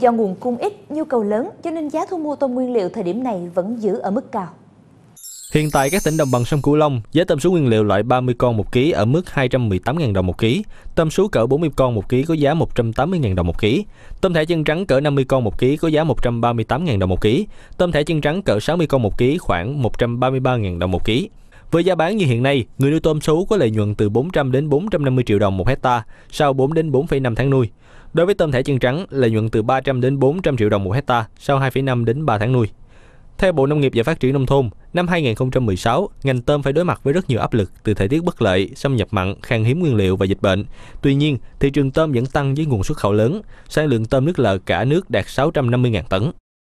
Do nguồn cung ít, nhu cầu lớn cho nên giá thu mua tôm nguyên liệu thời điểm này vẫn giữ ở mức cao. Hiện tại các tỉnh đồng bằng sông Cửu Long, giá tôm sú nguyên liệu loại 30 con một ký ở mức 218.000 đồng một ký, tôm sú cỡ 40 con một ký có giá 180.000 đồng một ký, tôm thẻ chân trắng cỡ 50 con một ký có giá 138.000 đồng một ký, tôm thẻ chân trắng cỡ 60 con một ký khoảng 133.000 đồng một ký. Với giá bán như hiện nay, người nuôi tôm sú có lợi nhuận từ 400 đến 450 triệu đồng một hecta sau 4 đến 4,5 tháng nuôi. Đối với tôm thẻ chân trắng, lợi nhuận từ 300 đến 400 triệu đồng một hecta sau 2,5 đến 3 tháng nuôi. Theo Bộ Nông nghiệp và Phát triển Nông thôn, năm 2016, ngành tôm phải đối mặt với rất nhiều áp lực từ thời tiết bất lợi, xâm nhập mặn, khan hiếm nguyên liệu và dịch bệnh. Tuy nhiên, thị trường tôm vẫn tăng với nguồn xuất khẩu lớn, sản lượng tôm nước lợ cả nước đạt 650.000 tấn.